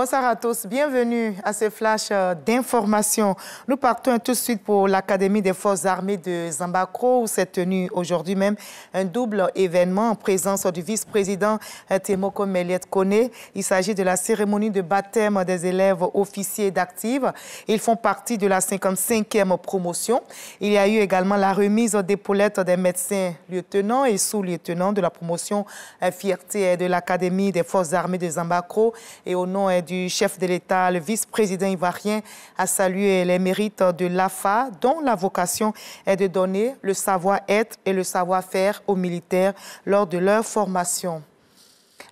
Bonsoir à tous, bienvenue à ce flash euh, d'information. Nous partons tout de suite pour l'Académie des Forces armées de Zambacro où s'est tenu aujourd'hui même un double événement en présence du vice-président euh, Temoko Meliet Kone. Il s'agit de la cérémonie de baptême des élèves officiers d'active. Ils font partie de la 55e promotion. Il y a eu également la remise d'épaulettes des médecins lieutenants et sous-lieutenants de la promotion euh, Fierté de l'Académie des Forces armées de Zambacro et au nom du chef de l'État, le vice-président ivoirien a salué les mérites de l'AFA, dont la vocation est de donner le savoir-être et le savoir-faire aux militaires lors de leur formation.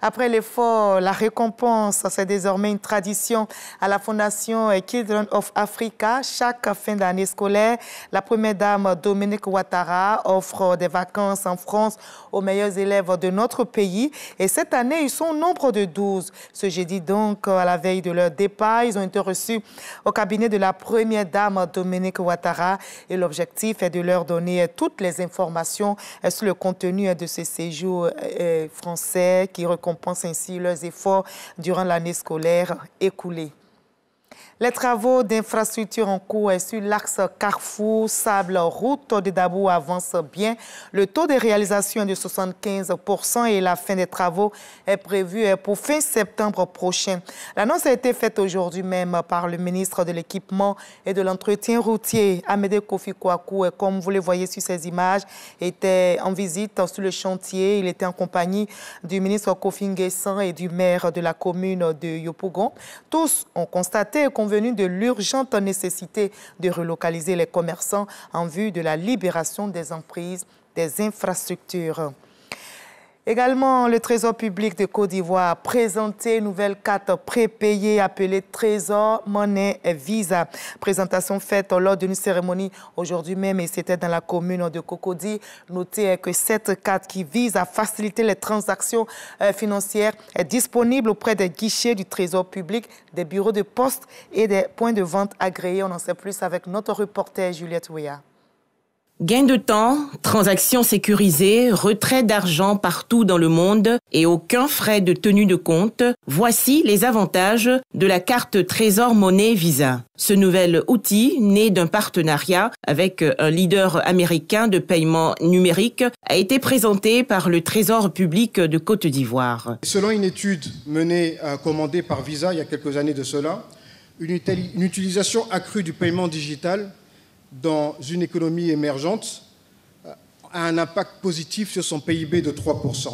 Après l'effort, la récompense, c'est désormais une tradition à la Fondation Children of Africa. Chaque fin d'année scolaire, la première dame Dominique Ouattara offre des vacances en France aux meilleurs élèves de notre pays. Et cette année, ils sont au nombre de 12. Ce jeudi donc, à la veille de leur départ, ils ont été reçus au cabinet de la première dame Dominique Ouattara. Et l'objectif est de leur donner toutes les informations sur le contenu de ce séjour euh, euh, français qui recompense pense ainsi leurs efforts durant l'année scolaire écoulée. Les travaux d'infrastructure en cours sur l'axe Carrefour, Sable, Route de Dabou avancent bien. Le taux de réalisation est de 75% et la fin des travaux est prévue pour fin septembre prochain. L'annonce a été faite aujourd'hui même par le ministre de l'Équipement et de l'Entretien routier, Amédé Kofi Kouakou. Et comme vous le voyez sur ces images, était en visite sur le chantier. Il était en compagnie du ministre Kofi Nguessan et du maire de la commune de Yopougon. Tous ont constaté qu'on de l'urgente nécessité de relocaliser les commerçants en vue de la libération des emprises des infrastructures. Également, le Trésor public de Côte d'Ivoire a présenté une nouvelle carte prépayée appelée Trésor Monnaie Visa. Présentation faite lors d'une cérémonie aujourd'hui même et c'était dans la commune de Cocody. Notez que cette carte qui vise à faciliter les transactions euh, financières est disponible auprès des guichets du Trésor public, des bureaux de poste et des points de vente agréés. On en sait plus avec notre reporter Juliette Ouya. Gain de temps, transactions sécurisées, retrait d'argent partout dans le monde et aucun frais de tenue de compte, voici les avantages de la carte Trésor Monnaie Visa. Ce nouvel outil, né d'un partenariat avec un leader américain de paiement numérique, a été présenté par le Trésor public de Côte d'Ivoire. Selon une étude menée, euh, commandée par Visa il y a quelques années de cela, une utilisation accrue du paiement digital dans une économie émergente euh, a un impact positif sur son PIB de 3%.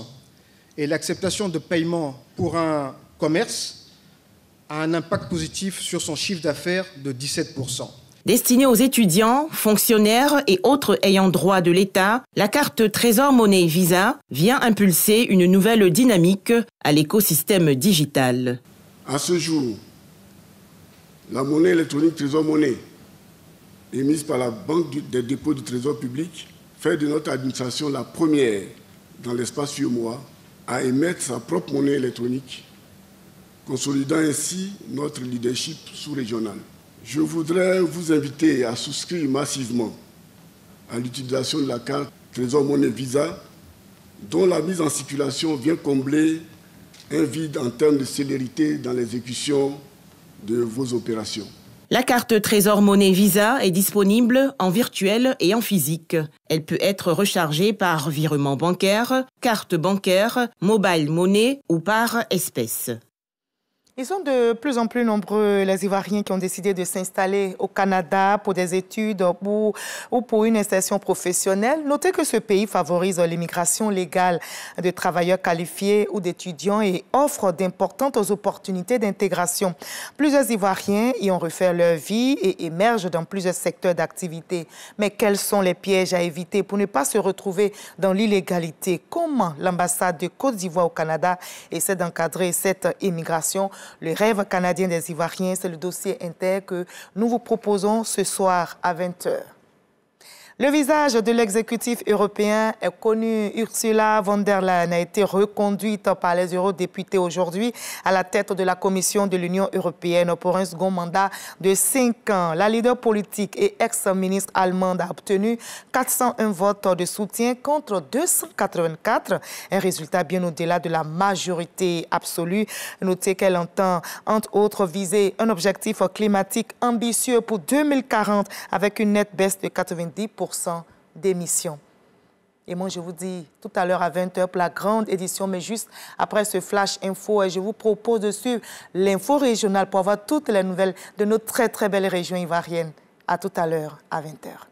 Et l'acceptation de paiement pour un commerce a un impact positif sur son chiffre d'affaires de 17%. Destinée aux étudiants, fonctionnaires et autres ayant droit de l'État, la carte Trésor Monnaie Visa vient impulser une nouvelle dynamique à l'écosystème digital. À ce jour, la monnaie électronique Trésor Monnaie émise par la Banque des dépôts du Trésor public fait de notre administration la première dans l'espace mois à émettre sa propre monnaie électronique, consolidant ainsi notre leadership sous-régional. Je voudrais vous inviter à souscrire massivement à l'utilisation de la carte Trésor Monnaie Visa, dont la mise en circulation vient combler un vide en termes de célérité dans l'exécution de vos opérations. La carte Trésor Monnaie Visa est disponible en virtuel et en physique. Elle peut être rechargée par virement bancaire, carte bancaire, mobile monnaie ou par espèce. Ils sont de plus en plus nombreux, les Ivoiriens qui ont décidé de s'installer au Canada pour des études ou, pour une installation professionnelle. Notez que ce pays favorise l'immigration légale de travailleurs qualifiés ou d'étudiants et offre d'importantes opportunités d'intégration. Plusieurs Ivoiriens y ont refait leur vie et émergent dans plusieurs secteurs d'activité. Mais quels sont les pièges à éviter pour ne pas se retrouver dans l'illégalité Comment l'ambassade de Côte d'Ivoire au Canada essaie d'encadrer cette immigration le rêve canadien des Ivoiriens. C'est le dossier inter que nous vous proposons ce soir à 20h. Le visage de l'exécutif européen est connu. Ursula von der Leyen a été reconduite par les eurodéputés aujourd'hui à la tête de la Commission de l'Union européenne pour un second mandat de cinq ans. La leader politique et ex-ministre allemande a obtenu 401 votes de soutien contre 284, un résultat bien au-delà de la majorité absolue. Notez qu'elle entend, entre autres, viser un objectif climatique ambitieux pour 2040 avec une nette baisse de 90 d'émissions. Et moi, je vous dis tout à l'heure à 20h pour la grande édition, mais juste après ce flash info, et je vous propose de suivre l'info régionale pour avoir toutes les nouvelles de nos très, très belles régions ivoiriennes. À tout à l'heure à 20h.